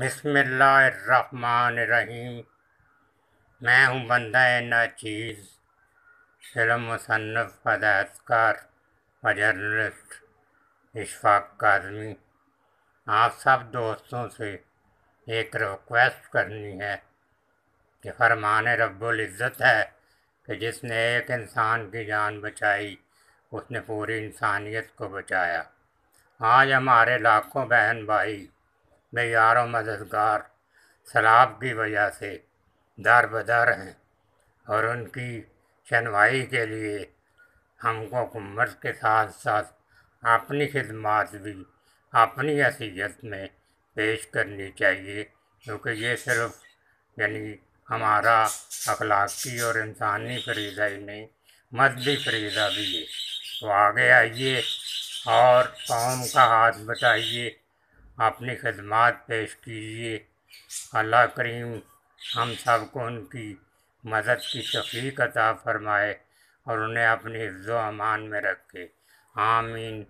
रही मैं हूँ बंदा ना चीज़ फिल्म मुसनफ़ हदायतकार जर्नलिस्ट इशफाक काजमी आप सब दोस्तों से एक रिक्वेस्ट करनी है कि फरमान रबुल्ज़त है कि जिसने एक इंसान की जान बचाई उसने पूरी इंसानियत को बचाया आज हमारे लाखों बहन भाई नयारों मददगार शराब की वजह से दर बदर हैं और उनकी सुनवाई के लिए हमको कुम्मत के साथ साथ अपनी खिदमत भी अपनी असीयत में पेश करनी चाहिए क्योंकि ये सिर्फ यानी हमारा अखलाकी और इंसानी फरीदा ही नहीं मजहबी फरीदा भी है तो आगे आइए और कौम का हाथ बताइए अपनी खदमात पेश कीजिए अल्लाह करीम हम सबको उनकी मदद की तफीक अता फरमाए और उन्हें अपने हिफ्ज़ अमान में रखे आमीन